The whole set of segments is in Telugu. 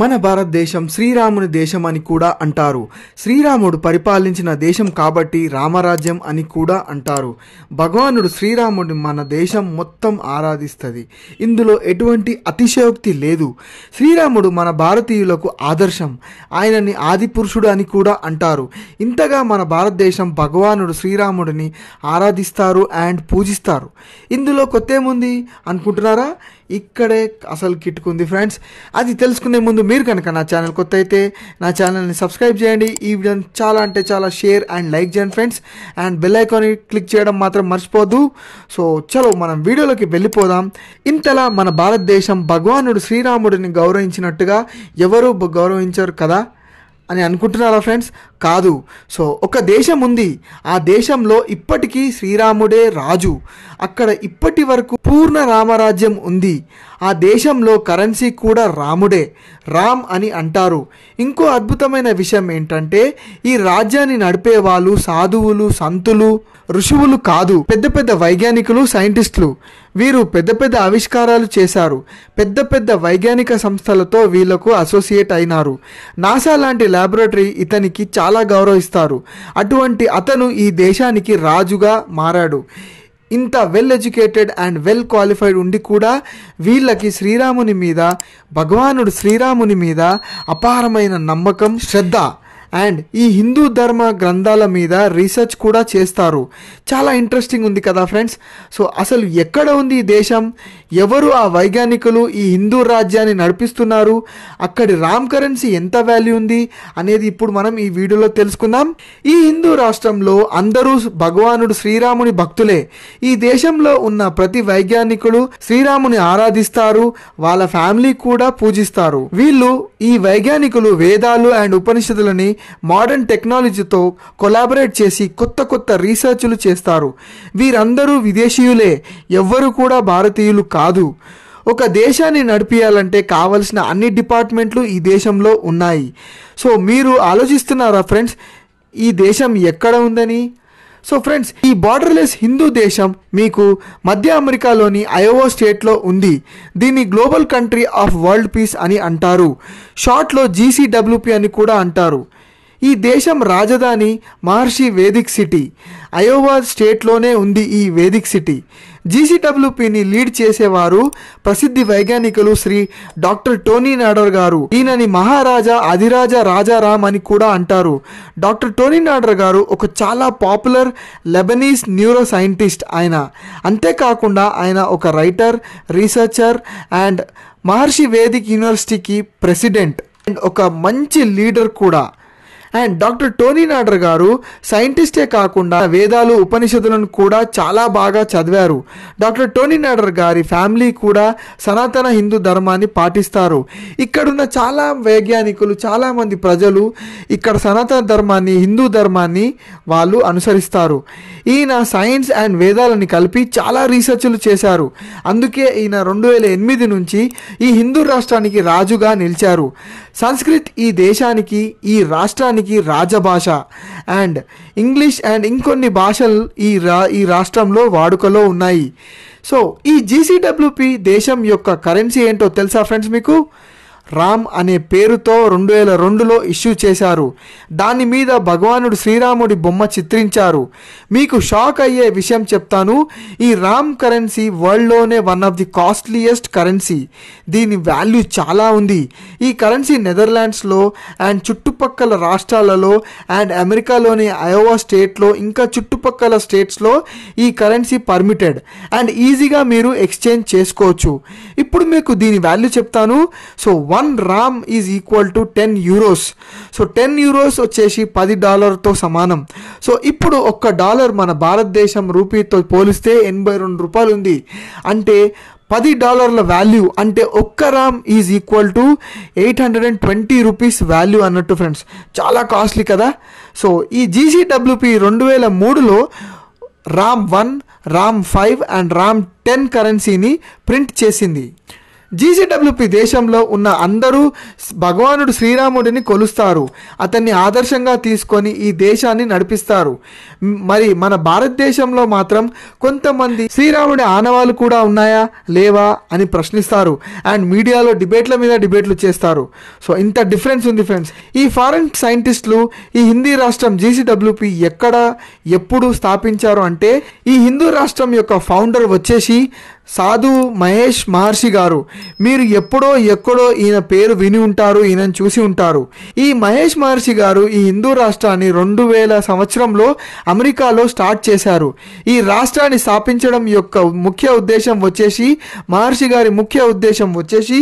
మన భారతదేశం శ్రీరాముని దేశం అని కూడా అంటారు శ్రీరాముడు పరిపాలించిన దేశం కాబట్టి రామరాజ్యం అని కూడా అంటారు భగవానుడు శ్రీరాముడిని మన దేశం మొత్తం ఆరాధిస్తుంది ఇందులో ఎటువంటి అతిశయోక్తి లేదు శ్రీరాముడు మన భారతీయులకు ఆదర్శం ఆయనని ఆది పురుషుడు అని కూడా అంటారు ఇంతగా మన భారతదేశం భగవానుడు శ్రీరాముడిని ఆరాధిస్తారు అండ్ పూజిస్తారు ఇందులో కొత్త ఏముంది అనుకుంటున్నారా ఇక్కడే అసలు కిట్టుకుంది ఫ్రెండ్స్ అది తెలుసుకునే ముందు ముందు మీరు కనుక నా ఛానల్ కొత్త అయితే నా ఛానల్ని సబ్స్క్రైబ్ చేయండి ఈ వీడియోని చాలా అంటే చాలా షేర్ అండ్ లైక్ చేయండి friends and bell icon click చేయడం మాత్రం మర్చిపోద్దు సో చలో మనం వీడియోలోకి వెళ్ళిపోదాం ఇంతలా మన భారతదేశం భగవానుడు శ్రీరాముడిని గౌరవించినట్టుగా ఎవరు గౌరవించరు కదా అని అనుకుంటున్నారా ఫ్రెండ్స్ కాదు సో ఒక దేశం ఉంది ఆ దేశంలో ఇప్పటికీ శ్రీరాముడే రాజు అక్కడ ఇప్పటి వరకు పూర్ణ రామరాజ్యం ఉంది ఆ దేశంలో కరెన్సీ కూడా రాముడే రామ్ అని అంటారు ఇంకో అద్భుతమైన విషయం ఏంటంటే ఈ రాజ్యాన్ని నడిపే వాళ్ళు సాధువులు సంతులు ఋషువులు కాదు పెద్ద పెద్ద వైజ్ఞానికులు సైంటిస్టులు వీరు పెద్ద పెద్ద ఆవిష్కారాలు చేశారు పెద్ద పెద్ద వైజ్ఞానిక సంస్థలతో వీళ్లకు అసోసియేట్ అయినారు నాసా లాంటి ల్యాబొరేటరీ ఇతనికి చాలా గౌరవిస్తారు అటువంటి అతను ఈ దేశానికి రాజుగా మారాడు ఇంత well educated and well qualified ఉండి కూడా వీళ్ళకి శ్రీరాముని మీద భగవానుడు శ్రీరాముని మీద అపారమైన నమ్మకం శ్రద్ధ అండ్ ఈ హిందూ ధర్మ గ్రంథాల మీద రీసెర్చ్ కూడా చేస్తారు చాలా ఇంట్రెస్టింగ్ ఉంది కదా ఫ్రెండ్స్ సో అసలు ఎక్కడ ఉంది ఈ దేశం ఎవరు ఆ వైజ్ఞానికులు ఈ హిందూ రాజ్యాన్ని నడిపిస్తున్నారు అక్కడి రామ్ కరెన్సీ ఎంత వాల్యూ ఉంది అనేది ఇప్పుడు మనం ఈ వీడియోలో తెలుసుకుందాం ఈ హిందూ రాష్ట్రంలో అందరూ భగవానుడు శ్రీరాముని భక్తులే ఈ దేశంలో ఉన్న ప్రతి వైజ్ఞానికులు శ్రీరాముని ఆరాధిస్తారు వాళ్ళ ఫ్యామిలీ కూడా పూజిస్తారు వీళ్ళు ఈ వైజ్ఞానికులు వేదాలు అండ్ ఉపనిషత్తులని మోడర్న్ టెక్నాలజీతో కొలాబరేట్ చేసి కొత్త కొత్త రీసెర్చ్లు చేస్తారు వీరందరూ విదేశీయులే ఎవ్వరు కూడా భారతీయులు కాదు ఒక దేశాన్ని నడిపించాలంటే కావలసిన అన్ని డిపార్ట్మెంట్లు ఈ దేశంలో ఉన్నాయి సో మీరు ఆలోచిస్తున్నారా ఫ్రెండ్స్ ఈ దేశం ఎక్కడ ఉందని సో ఫ్రెండ్స్ ఈ బార్డర్లెస్ హిందూ దేశం మీకు మధ్య అమెరికాలోని అయోవో స్టేట్లో ఉంది దీన్ని global country of world peace అని అంటారు షార్ట్లో జీసీడబ్ల్యూపీ అని కూడా అంటారు ఈ దేశం రాజధాని మహర్షి వేదిక్ సిటీ అయోవా స్టేట్లోనే ఉంది ఈ వేదిక్ సిటీ జీసీడబ్ల్యూపీని లీడ్ చేసేవారు ప్రసిద్ధి వైజ్ఞానికులు శ్రీ డాక్టర్ టోనీ నాడర్ గారు ఈయనని మహారాజా అధిరాజ రాజారామ్ అని కూడా అంటారు డాక్టర్ టోనీ నాడర్ గారు ఒక చాలా పాపులర్ లెబనీస్ న్యూరో సైంటిస్ట్ ఆయన అంతేకాకుండా ఆయన ఒక writer researcher and Maharishi Vedic యూనివర్సిటీకి ప్రెసిడెంట్ అండ్ ఒక మంచి లీడర్ కూడా అండ్ డాక్టర్ టోనీ నాడర్ గారు సైంటిస్టే కాకుండా వేదాలు ఉపనిషత్తులను కూడా చాలా బాగా చదివారు డాక్టర్ టోనీ నాడర్ గారి ఫ్యామిలీ కూడా సనాతన హిందూ ధర్మాన్ని పాటిస్తారు ఇక్కడున్న చాలా వైజ్ఞానికులు చాలామంది ప్రజలు ఇక్కడ సనాతన ధర్మాన్ని హిందూ ధర్మాన్ని వాళ్ళు అనుసరిస్తారు ఈయన సైన్స్ అండ్ వేదాలని కలిపి చాలా రీసెర్చ్లు చేశారు అందుకే ఈయన రెండు వేల ఎనిమిది నుంచి ఈ హిందూ రాష్ట్రానికి రాజుగా నిలిచారు సంస్కృత్ ఈ దేశానికి ఈ రాష్ట్రానికి రాష్ట్రానికి రాజభాష అండ్ ఇంగ్లీష్ అండ్ ఇంకొన్ని భాషలు ఈ రా ఈ రాష్ట్రంలో వాడుకలో ఉన్నాయి సో ఈ జీసీడబ్ల్యూపి దేశం యొక్క కరెన్సీ ఏంటో తెలుసా ఫ్రెండ్స్ మీకు రామ్ అనే పేరుతో రెండు వేల రెండులో ఇష్యూ చేశారు దాని మీద భగవానుడు శ్రీరాముడి బొమ్మ చిత్రించారు మీకు షాక్ అయ్యే విషయం చెప్తాను ఈ రామ్ కరెన్సీ వరల్డ్లోనే one of the costliest currency దీని వాల్యూ చాలా ఉంది ఈ కరెన్సీ నెదర్లాండ్స్లో అండ్ చుట్టుపక్కల రాష్ట్రాలలో అండ్ అమెరికాలోని అయోవా స్టేట్లో ఇంకా చుట్టుపక్కల స్టేట్స్లో ఈ కరెన్సీ పర్మిటెడ్ అండ్ ఈజీగా మీరు ఎక్స్చేంజ్ చేసుకోవచ్చు ఇప్పుడు మీకు దీని వాల్యూ చెప్తాను so one one Ram is equal to ten euros so ten euros వచ్చేసి పది డాలర్తో సమానం సో ఇప్పుడు ఒక్క డాలర్ మన భారతదేశం రూపీతో పోలిస్తే ఎనభై రెండు రూపాయలు ఉంది అంటే పది డాలర్ల వాల్యూ అంటే ఒక్క Ram is equal to eight hundred and twenty rupees value అన్నట్టు ఫ్రెండ్స్ చాలా కాస్ట్లీ కదా సో ఈ జీసీడబ్ల్యూపి రెండు వేల మూడులో Ram one Ram five and Ram ten కరెన్సీని ప్రింట్ చేసింది జీసీడబ్ల్యూపీ దేశంలో ఉన్న అందరూ భగవానుడు శ్రీరాముడిని కొలుస్తారు అతన్ని ఆదర్శంగా తీసుకొని ఈ దేశాన్ని నడిపిస్తారు మరి మన భారతదేశంలో మాత్రం కొంతమంది శ్రీరాముడి ఆనవాలు కూడా ఉన్నాయా లేవా అని ప్రశ్నిస్తారు అండ్ మీడియాలో డిబేట్ల మీద డిబేట్లు చేస్తారు సో ఇంత డిఫరెన్స్ ఉంది ఫ్రెండ్స్ ఈ ఫారెన్ సైంటిస్టులు ఈ హిందీ రాష్ట్రం జీసీడబ్ల్యూపి ఎక్కడ ఎప్పుడు స్థాపించారు అంటే ఈ హిందూ రాష్ట్రం యొక్క ఫౌండర్ వచ్చేసి సాధు మహేష్ మహర్షి గారు మీరు ఎప్పుడో ఎక్కడో ఈయన పేరు విని ఉంటారు ఈయన చూసి ఉంటారు ఈ మహేష్ మహర్షి గారు ఈ హిందూ రాష్ట్రాన్ని రెండు వేల సంవత్సరంలో అమెరికాలో స్టార్ట్ చేశారు ఈ రాష్ట్రాన్ని స్థాపించడం యొక్క ముఖ్య ఉద్దేశం వచ్చేసి మహర్షి గారి ముఖ్య ఉద్దేశం వచ్చేసి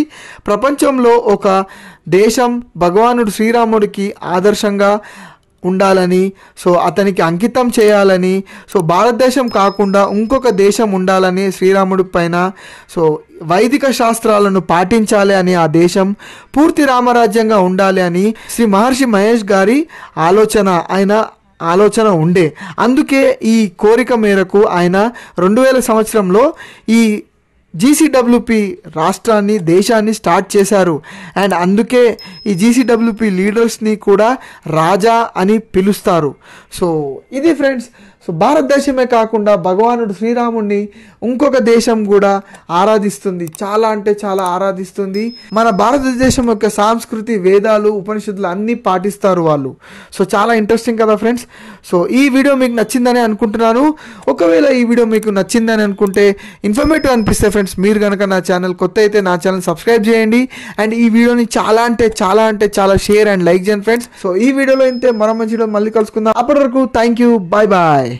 ప్రపంచంలో ఒక దేశం భగవానుడు శ్రీరాముడికి ఆదర్శంగా ఉండాలని సో అతనికి అంకితం చేయాలని సో భారతదేశం కాకుండా ఇంకొక దేశం ఉండాలని శ్రీరాముడి పైన సో వైదిక శాస్త్రాలను పాటించాలి అని ఆ దేశం పూర్తి రామరాజ్యంగా ఉండాలి అని శ్రీ మహర్షి మహేష్ గారి ఆలోచన ఆయన ఆలోచన ఉండే అందుకే ఈ కోరిక మేరకు ఆయన రెండు వేల సంవత్సరంలో ఈ జీసీడబ్ల్యూపీ రాష్ట్రాన్ని దేశాన్ని స్టార్ట్ చేశారు అండ్ అందుకే ఈ జీసీడబ్ల్యూపీ లీడర్స్ని కూడా రాజా అని పిలుస్తారు సో ఇది ఫ్రెండ్స్ సో భారతదేశమే కాకుండా భగవానుడు శ్రీరాముడిని ఇంకొక దేశం కూడా ఆరాధిస్తుంది చాలా అంటే చాలా ఆరాధిస్తుంది మన భారతదేశం యొక్క సాంస్కృతి వేదాలు ఉపనిషత్తులు అన్నీ పాటిస్తారు వాళ్ళు సో చాలా ఇంట్రెస్టింగ్ కదా ఫ్రెండ్స్ సో ఈ వీడియో మీకు నచ్చిందని అనుకుంటున్నాను ఒకవేళ ఈ వీడియో మీకు నచ్చిందని అనుకుంటే ఇన్ఫర్మేటివ్ అనిపిస్తే ఫ్రెండ్స్ మీరు కనుక నా ఛానల్ కొత్త అయితే నా ఛానల్ సబ్స్క్రైబ్ చేయండి అండ్ ఈ వీడియోని చాలా అంటే చాలా అంటే చాలా షేర్ అండ్ లైక్ చేయండి ఫ్రెండ్స్ సో ఈ వీడియోలో అయితే మనం మంచిలో మళ్ళీ కలుసుకుందాం అప్పటి వరకు థ్యాంక్ యూ బాయ్ బాయ్